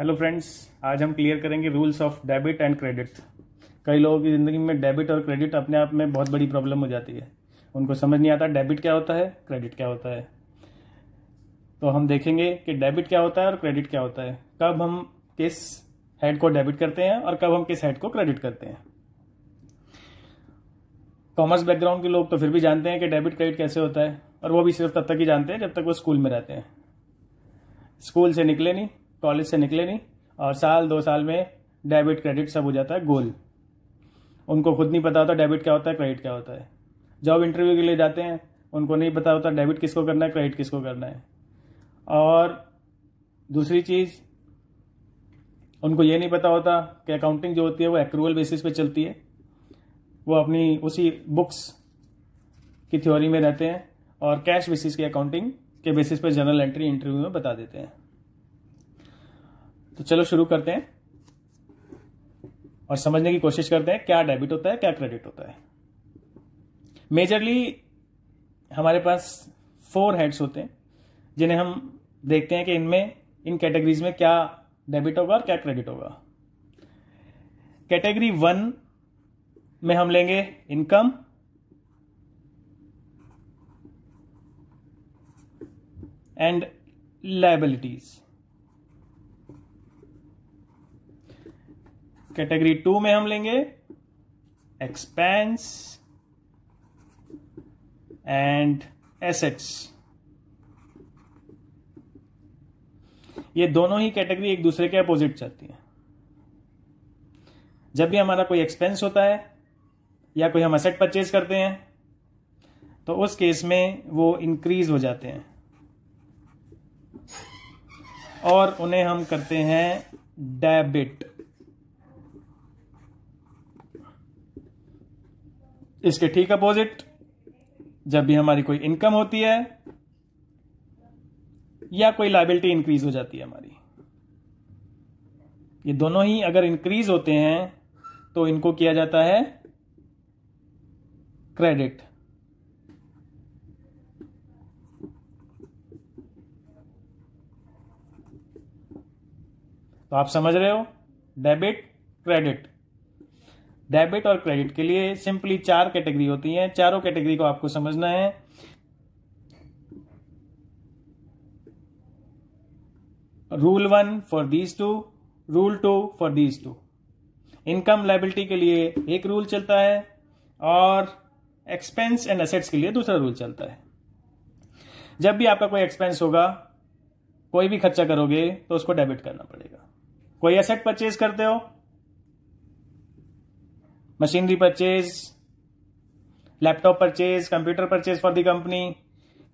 Hello friends आज हम clear करेंगे rules of debit and credit कई लोगों की ज़िंदगी में डेबिट और क्रेडिट अपने आप में बहुत बड़ी प्रॉब्लम हो जाती है उनको समझ नहीं आता डेबिट क्या होता है क्रेडिट क्या होता है तो हम देखेंगे कि डेबिट क्या होता है और क्रेडिट क्या होता है कब हम किस हेड को डेबिट करते हैं और कब हम किस हेड को क्रेडिट करते हैं कॉमर्स बैकग्राउंड के लोग तो फिर भी जानते हैं कि डेबिट क्रेडिट कैसे होता है और वो भी सिर्फ तब तक ही जानते हैं जब तक वो स्कूल में रहते हैं स्कूल से निकले नहीं कॉलेज से निकले नहीं और साल दो साल में डेबिट क्रेडिट सब हो जाता है गोल उनको खुद नहीं पता होता डेबिट क्या होता है क्रेडिट क्या होता है जॉब इंटरव्यू के लिए जाते हैं उनको नहीं पता होता डेबिट किसको करना है क्रेडिट किसको करना है और दूसरी चीज़ उनको ये नहीं पता होता कि अकाउंटिंग जो होती है वो एक्रूवल बेसिस पे चलती है वो अपनी उसी बुक्स की थ्योरी में रहते हैं और कैश बेसिस की अकाउंटिंग के बेसिस पे जनरल एंट्री इंटरव्यू में बता देते हैं तो चलो शुरू करते हैं और समझने की कोशिश करते हैं क्या डेबिट होता है क्या क्रेडिट होता है मेजरली हमारे पास फोर हेड्स होते हैं जिन्हें हम देखते हैं कि इनमें इन कैटेगरीज में क्या डेबिट होगा और क्या क्रेडिट होगा कैटेगरी वन में हम लेंगे income and liabilities category two में हम लेंगे एक्सपेंस एंड एसेट्स ये दोनों ही कैटेगरी एक दूसरे के अपोजिट चलती हैं जब भी हमारा कोई एक्सपेंस होता है या कोई हम असेट परचेज करते हैं तो उस केस में वो इंक्रीज हो जाते हैं और उन्हें हम करते हैं डेबिट इसके ठीक अपोजिट जब भी हमारी कोई इनकम होती है या कोई लाइबिलिटी इंक्रीज हो जाती है हमारी ये दोनों ही अगर इंक्रीज होते हैं तो इनको किया जाता है क्रेडिट तो आप समझ रहे हो डेबिट क्रेडिट डेबिट और क्रेडिट के लिए सिंपली चार कैटेगरी होती हैं चारों कैटेगरी को आपको समझना है rule one for these two rule two for these two income liability के लिए एक रूल चलता है और एक्सपेंस एंड असेट्स के लिए दूसरा रूल चलता है जब भी आपका कोई एक्सपेंस होगा कोई भी खर्चा करोगे तो उसको डेबिट करना पड़ेगा कोई असेट परचेज करते हो machinery purchase laptop purchase computer purchase for the company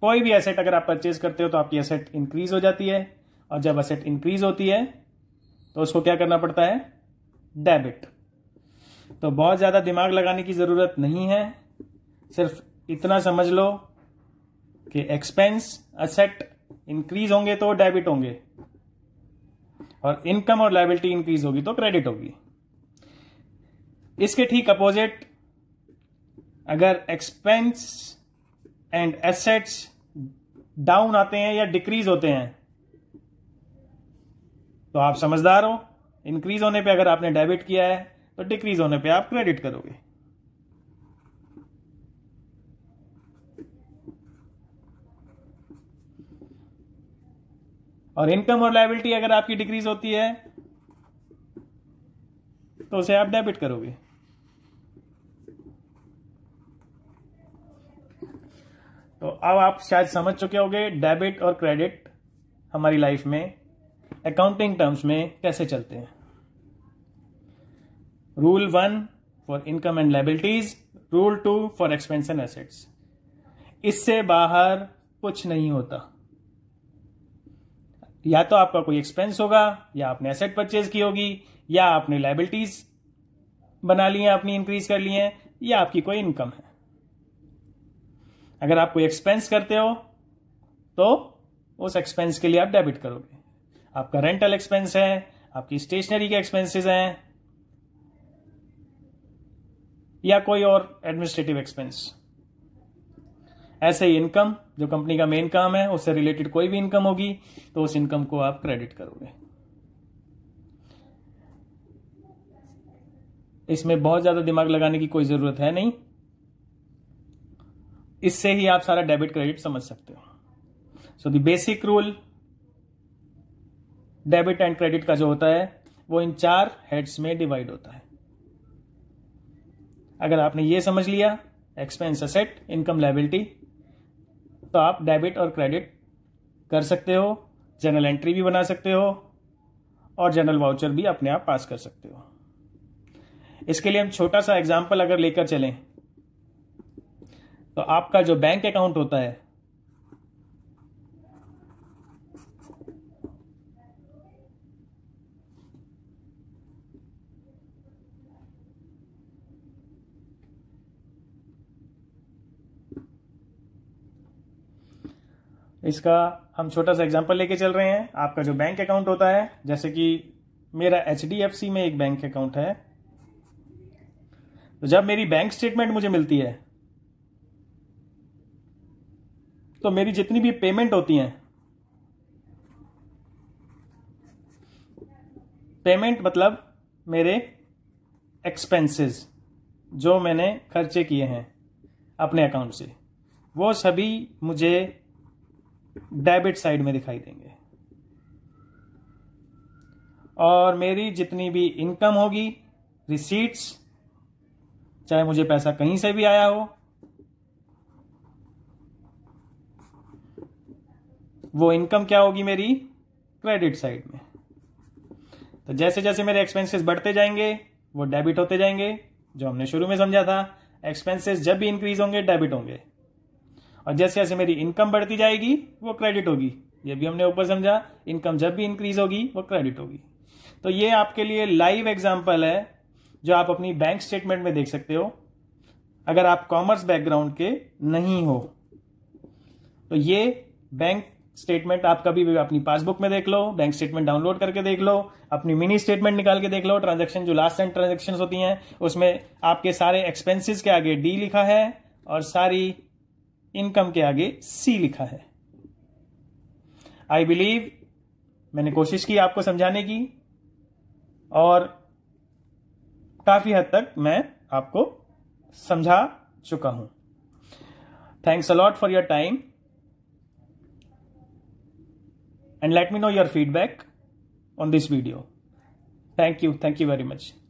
कोई भी एसेट अगर आप परचेज करते हो तो आपकी एसेट इंक्रीज हो जाती है और जब एसेट इंक्रीज होती है तो उसको क्या करना पड़ता है डेबिट तो बहुत ज़्यादा दिमाग लगाने की ज़रूरत नहीं है सिर्फ इतना समझ लो कि एक्सपेंस असेट इंक्रीज होंगे तो डेबिट होंगे और इनकम और लाइबिलिटी इंक्रीज होगी तो क्रेडिट होगी इसके ठीक अपोजिट अगर एक्सपेंस एंड एसेट्स डाउन आते हैं या डिक्रीज होते हैं तो आप समझदार हो इंक्रीज होने पे अगर आपने डेबिट किया है तो डिक्रीज होने पे आप क्रेडिट करोगे और इनकम और लाइबिलिटी अगर आपकी डिक्रीज होती है तो उसे आप डेबिट करोगे तो अब आप शायद समझ चुके होंगे डेबिट और क्रेडिट हमारी लाइफ में अकाउंटिंग टर्म्स में कैसे चलते हैं rule one for income and liabilities rule two for expense and assets इससे बाहर कुछ नहीं होता या तो आपका कोई एक्सपेंस होगा या आपने एसेट परचेज की होगी या आपने लाइबिलिटीज बना ली है अपनी इंक्रीज कर ली है या आपकी कोई इनकम है अगर आप कोई एक्सपेंस करते हो तो उस एक्सपेंस के लिए आप डेबिट करोगे आपका रेंटल एक्सपेंस है आपकी स्टेशनरी के एक्सपेंसेस हैं या कोई और एडमिनिस्ट्रेटिव एक्सपेंस ऐसे ही इनकम जो कंपनी का मेन काम है उससे रिलेटेड कोई भी इनकम होगी तो उस इनकम को आप क्रेडिट करोगे इसमें बहुत ज्यादा दिमाग लगाने की कोई जरूरत है नहीं इससे ही आप सारा डेबिट क्रेडिट समझ सकते हो so the basic rule debit and credit का जो होता है वो इन चार हेड्स में डिवाइड होता है अगर आपने ये समझ लिया एक्सपेंस असेट इनकम लाइबिलिटी तो आप डेबिट और क्रेडिट कर सकते हो जनरल एंट्री भी बना सकते हो और जनरल वाउचर भी अपने आप पास कर सकते हो इसके लिए हम छोटा सा एग्जाम्पल अगर लेकर चलें तो आपका जो बैंक अकाउंट होता है इसका हम छोटा सा एग्जांपल लेके चल रहे हैं आपका जो बैंक अकाउंट होता है जैसे कि मेरा एच में एक बैंक अकाउंट है तो जब मेरी बैंक स्टेटमेंट मुझे मिलती है तो मेरी जितनी भी पेमेंट होती हैं पेमेंट मतलब मेरे एक्सपेंसेस जो मैंने खर्चे किए हैं अपने अकाउंट से वो सभी मुझे डेबिट साइड में दिखाई देंगे और मेरी जितनी भी इनकम होगी रिसीट्स चाहे मुझे पैसा कहीं से भी आया हो वो इनकम क्या होगी मेरी क्रेडिट साइड में तो जैसे जैसे मेरे एक्सपेंसेस बढ़ते जाएंगे वो डेबिट होते जाएंगे जो हमने शुरू में समझा था एक्सपेंसेस जब भी इंक्रीज होंगे डेबिट होंगे और जैसे जैसे मेरी इनकम बढ़ती जाएगी वो क्रेडिट होगी ये भी हमने ऊपर समझा इनकम जब भी इंक्रीज होगी वो क्रेडिट होगी तो ये आपके लिए लाइव एग्जाम्पल है जो आप अपनी बैंक स्टेटमेंट में देख सकते हो अगर आप कॉमर्स बैकग्राउंड के नहीं हो तो ये बैंक स्टेटमेंट आप कभी भी अपनी पासबुक में देख लो बैंक स्टेटमेंट डाउनलोड करके देख लो अपनी मिनी स्टेटमेंट निकाल के देख लो ट्रांजेक्शन जो लास्ट टाइम ट्रांजेक्शन होती हैं उसमें आपके सारे एक्सपेंसिस के आगे डी लिखा है और सारी इनकम के आगे सी लिखा है आई बिलीव मैंने कोशिश की आपको समझाने की और काफी हद तक मैं आपको समझा चुका हूं thanks a lot for your time and let me know your feedback on this video. Thank you. Thank you very much.